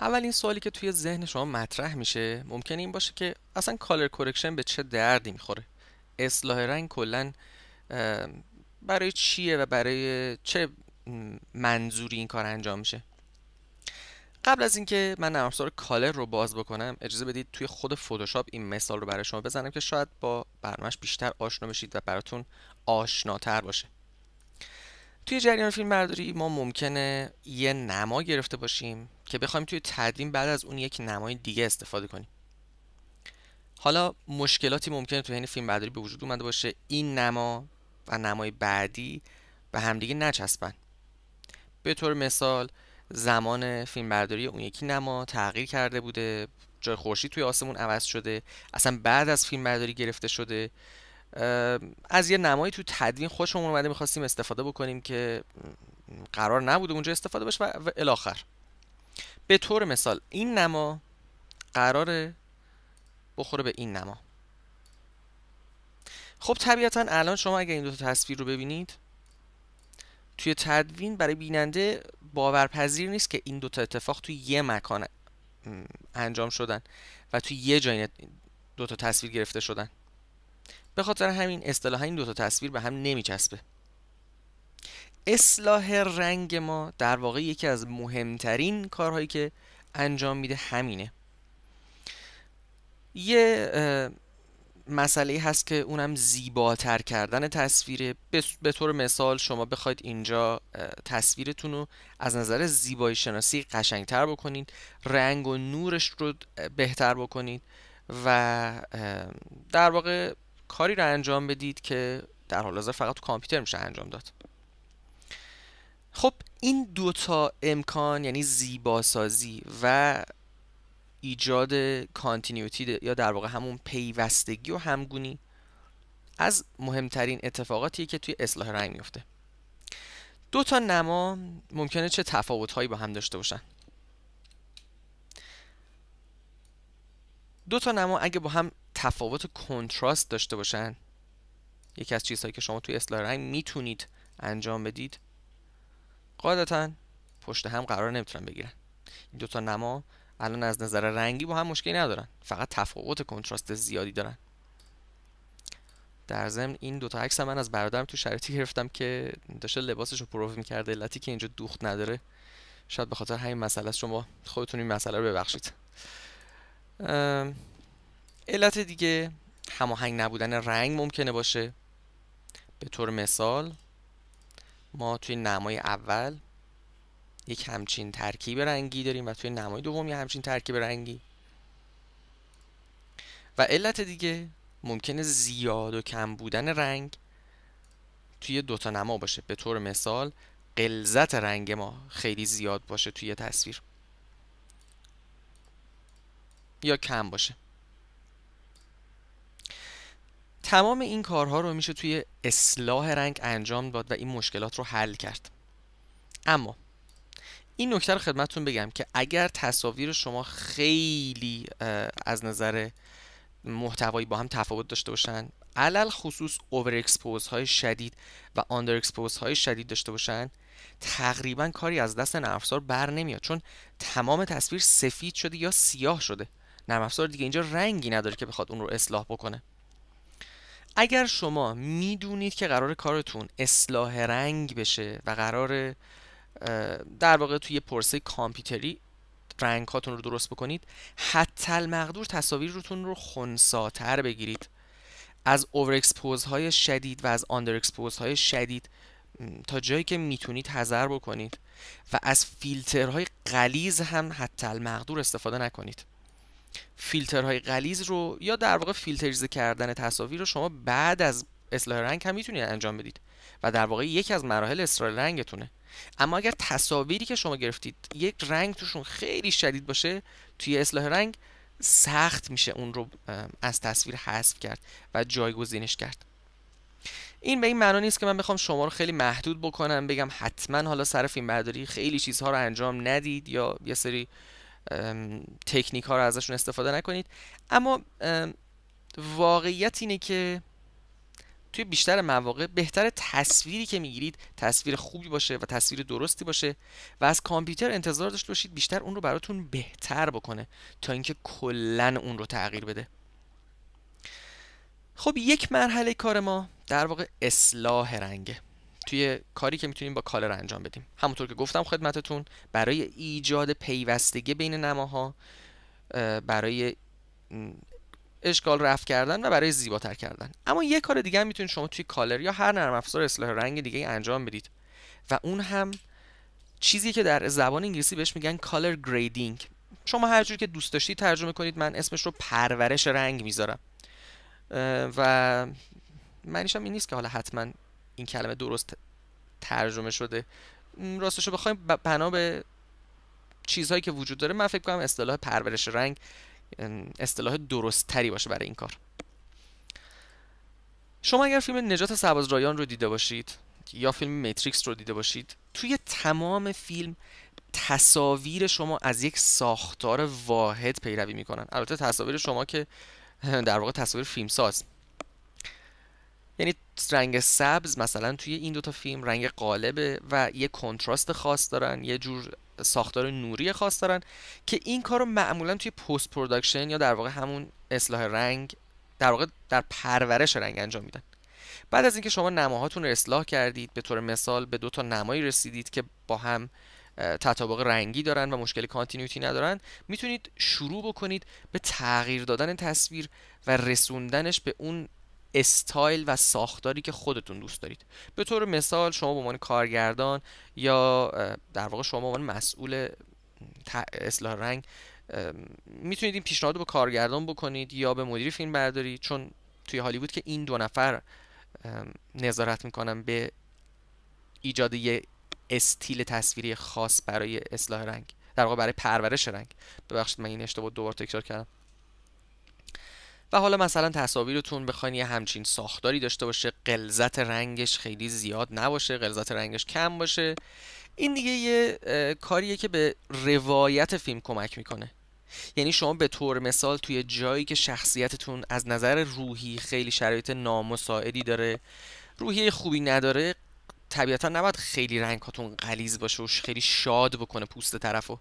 اولین سوالی که توی ذهن شما مطرح میشه ممکن این باشه که اصلا کالر کورکشن به چه دردی میخوره اصلاح رنگ کلا برای چیه و برای چه منظوری این کار انجام میشه قبل از اینکه من نرم کالر رو باز بکنم اجازه بدید توی خود فتوشاپ این مثال رو برای شما بزنم که شاید با برنامهش بیشتر آشنا بشید و براتون آشناتر باشه توی جریان فیلم برداری ما ممکنه یه نما گرفته باشیم که بخوایم توی تدوین بعد از اون یک نمای دیگه استفاده کنیم حالا مشکلاتی ممکنه توی این فیلم برداری به وجود اومده باشه این نما و نمای بعدی به همدیگه نچسبن به طور مثال زمان فیلمبرداری اون یکی نما تغییر کرده بوده جای خورشید توی آسمون عوض شده اصلا بعد از فیلمبرداری گرفته شده از یه نمایی تو تدوین خوشمون اومده میخواستیم استفاده بکنیم که قرار نبوده اونجا استفاده بشه و الاخر به طور مثال این نما قراره بخوره به این نما خب طبیعتا الان شما اگر این دو تا تصویر رو ببینید توی تدوین برای بیننده باورپذیر نیست که این دوتا اتفاق توی یه مکان انجام شدن و توی یه جای دوتا تصویر گرفته شدن به خاطر همین اصطلاحا این دو تا تصویر به هم نمیچسبه اصلاح رنگ ما در واقع یکی از مهمترین کارهایی که انجام میده همینه یه مسئله هست که اونم زیباتر کردن تصویره به طور مثال شما بخواید اینجا تصویرتون رو از نظر زیبایی شناسی قشنگتر بکنید رنگ و نورش رو بهتر بکنید و در واقع کاری رو انجام بدید که در حال حاضر فقط تو کامپیوتر میشه انجام داد خب این تا امکان یعنی زیباسازی و ایجاد کانتینیوتی یا در واقع همون پیوستگی و همگونی از مهمترین اتفاقاتیه که توی اصلاح رنگ میفته دو تا نما ممکنه چه هایی با هم داشته باشن دو تا نما اگه با هم تفاوت کنتراست داشته باشن یکی از چیزهایی که شما توی اصلاح رنگ میتونید انجام بدید قاعدتا پشت هم قرار نمیتونن بگیرن این دوتا نما الان از نظر رنگی با هم مشکلی ندارن فقط تفاوت کنتراست زیادی دارن در ضمن این دوتا عکس من از برادرم تو شرایطی گرفتم که داشته لباسش رو پروف میکرده علتی که اینجا دوخت نداره شاید به خاطر همین مسئله شما خودتون این مسئله رو ببخشید علت دیگه هماهنگ نبودن رنگ ممکنه باشه به طور مثال ما توی نمای اول یک همچین ترکیب رنگی داریم و توی نمای دوم یک همچین ترکیب رنگی و علت دیگه ممکنه زیاد و کم بودن رنگ توی دوتا نما باشه به طور مثال قلزت رنگ ما خیلی زیاد باشه توی تصویر یا کم باشه تمام این کارها رو میشه توی اصلاح رنگ انجام داد و این مشکلات رو حل کرد اما این نکته رو خدمتتون بگم که اگر تصاویر شما خیلی از نظر محتوایی با هم تفاوت داشته باشن علل خصوص اوور های شدید و آندر اکسپوز های شدید داشته باشن تقریبا کاری از دست نرم افزار بر نمیاد چون تمام تصویر سفید شده یا سیاه شده نرم دیگه اینجا رنگی نداره که بخواد اون رو اصلاح بکنه اگر شما میدونید که قرار کارتون اصلاح رنگ بشه و قرار در واقع توی پرسه کامپیوتری رنگ هاتون رو درست بکنید حتی مقدور تصاویر رو خونساتر بگیرید از اوور های شدید و از آندر های شدید تا جایی که میتونید حذر بکنید و از فیلترهای قلیز هم حتی مقدور استفاده نکنید فیلترهای غلیز رو یا در واقع فیلتریزه کردن تصاویر رو شما بعد از اصلاح رنگ هم میتونید انجام بدید و در واقع یکی از مراحل اصلاح رنگتونه اما اگر تصاویری که شما گرفتید یک رنگ توشون خیلی شدید باشه توی اصلاح رنگ سخت میشه اون رو از تصویر حذف کرد و جایگزینش کرد این به این معنا نیست که من بخوام شما رو خیلی محدود بکنم بگم حتما حالا سر فیلم برداری خیلی چیزها رو انجام ندید یا یه سری تکنیک ها رو ازشون استفاده نکنید اما واقعیت اینه که توی بیشتر مواقع بهتر تصویری که میگیرید تصویر خوبی باشه و تصویر درستی باشه و از کامپیوتر انتظار داشته باشید بیشتر اون رو براتون بهتر بکنه تا اینکه کلا اون رو تغییر بده خب یک مرحله کار ما در واقع اصلاح رنگه توی کاری که میتونیم با کالر انجام بدیم همونطور که گفتم خدمتتون برای ایجاد پیوستگی بین نماها برای اشکال رفت کردن و برای زیباتر کردن اما یه کار دیگه هم میتونید شما توی کالر یا هر نرم افزار اصلاح رنگ دیگه انجام بدید و اون هم چیزی که در زبان انگلیسی بهش میگن کالر گریدینگ شما هر جور که دوست داشتید ترجمه کنید من اسمش رو پرورش رنگ میذارم و معنیش هم این نیست که حالا حتما این کلمه درست ترجمه شده راستش رو بخوایم بنا به چیزهایی که وجود داره من فکر کنم اصطلاح پرورش رنگ اصطلاح درست تری باشه برای این کار شما اگر فیلم نجات رایان رو دیده باشید یا فیلم متریکس رو دیده باشید توی تمام فیلم تصاویر شما از یک ساختار واحد پیروی میکنن البته تصاویر شما که در واقع تصاویر ساز. یعنی رنگ سبز مثلا توی این دوتا فیلم رنگ قالبه و یه کنتراست خاص دارن یه جور ساختار نوری خاص دارن که این کار رو معمولا توی پست پروداکشن یا در واقع همون اصلاح رنگ در واقع در پرورش رنگ انجام میدن بعد از اینکه شما نماهاتون رو اصلاح کردید به طور مثال به دو تا نمایی رسیدید که با هم تطابق رنگی دارن و مشکل کانتینیوتی ندارن میتونید شروع بکنید به تغییر دادن تصویر و رسوندنش به اون استایل و ساختاری که خودتون دوست دارید به طور مثال شما به عنوان کارگردان یا در واقع شما به عنوان مسئول اصلاح رنگ میتونید این پیشنهاد رو به کارگردان بکنید یا به مدیر فیلم برداری چون توی هالیوود که این دو نفر نظارت میکنن به ایجاد یه استیل تصویری خاص برای اصلاح رنگ در واقع برای پرورش رنگ ببخشید من این اشتباه دوبار تکرار کردم و حالا مثلا تصاویرتون بخواین یه همچین ساختاری داشته باشه قلزت رنگش خیلی زیاد نباشه قلزت رنگش کم باشه این دیگه یه کاریه که به روایت فیلم کمک میکنه یعنی شما به طور مثال توی جایی که شخصیتتون از نظر روحی خیلی شرایط نامساعدی داره روحی خوبی نداره طبیعتا نباید خیلی رنگاتون غلیز باشه و خیلی شاد بکنه پوست طرفو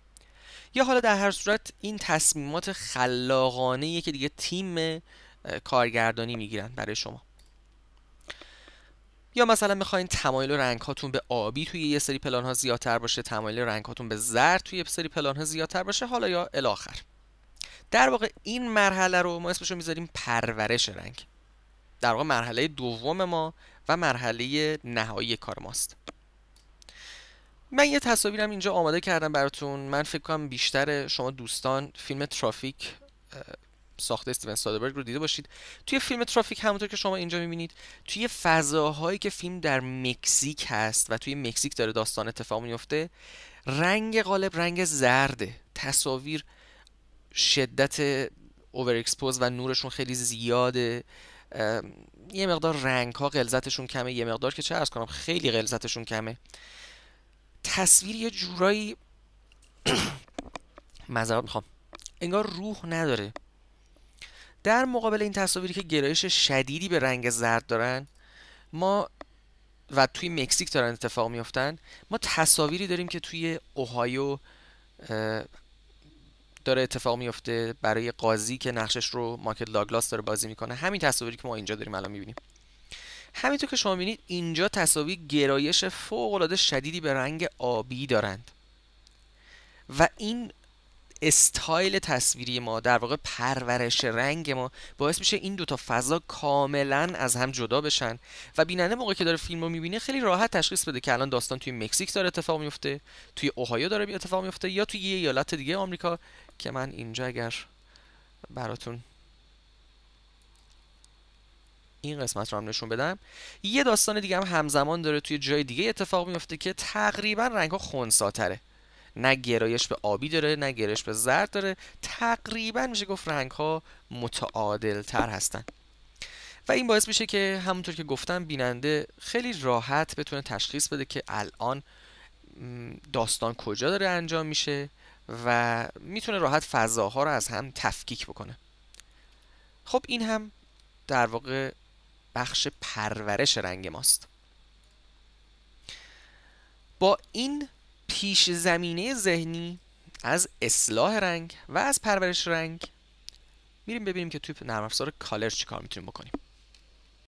یا حالا در هر صورت این تصمیمات خلاقانه که دیگه تیم کارگردانی میگیرن برای شما یا مثلا میخواین تمایل رنگ هاتون به آبی توی یه سری پلان ها زیادتر باشه تمایل رنگ هاتون به زرد توی یه سری پلان ها زیادتر باشه حالا یا الاخر در واقع این مرحله رو ما اسمش رو میذاریم پرورش رنگ در واقع مرحله دوم ما و مرحله نهایی کار ماست من یه تصاویرم اینجا آماده کردم براتون من فکر کنم بیشتر شما دوستان فیلم ترافیک ساخته استیون سادبرگ رو دیده باشید توی فیلم ترافیک همونطور که شما اینجا میبینید توی فضاهایی که فیلم در مکزیک هست و توی مکزیک داره داستان اتفاق میفته رنگ غالب رنگ زرده تصاویر شدت اوور اکسپوز و نورشون خیلی زیاده یه مقدار رنگ ها غلظتشون کمه یه مقدار که چه ارز کنم خیلی غلظتشون کمه تصویر یه جورایی مذارت میخوام انگار روح نداره در مقابل این تصاویری که گرایش شدیدی به رنگ زرد دارن ما و توی مکزیک دارن اتفاق میفتن ما تصاویری داریم که توی اوهایو داره اتفاق میفته برای قاضی که نقشش رو ماکل لاگلاس داره بازی میکنه همین تصاویری که ما اینجا داریم الان میبینیم همینطور که شما میبینید اینجا تصاوی گرایش فوقالعاده شدیدی به رنگ آبی دارند و این استایل تصویری ما در واقع پرورش رنگ ما باعث میشه این دوتا فضا کاملا از هم جدا بشن و بیننده موقع که داره فیلم رو میبینه خیلی راحت تشخیص بده که الان داستان توی مکزیک داره اتفاق میفته توی اوهایو داره اتفاق میفته یا توی یه ایالت دیگه آمریکا که من اینجا اگر براتون این قسمت رو هم نشون بدم یه داستان دیگه هم همزمان داره توی جای دیگه اتفاق میفته که تقریبا رنگ ها خونساتره نه گرایش به آبی داره نه گرایش به زرد داره تقریبا میشه گفت رنگ ها متعادل تر هستن و این باعث میشه که همونطور که گفتم بیننده خیلی راحت بتونه تشخیص بده که الان داستان کجا داره انجام میشه و میتونه راحت فضاها رو از هم تفکیک بکنه خب این هم در واقع بخش پرورش رنگ ماست با این پیش زمینه ذهنی از اصلاح رنگ و از پرورش رنگ میریم ببینیم که توی نرم افزار کالر چیکار میتونیم بکنیم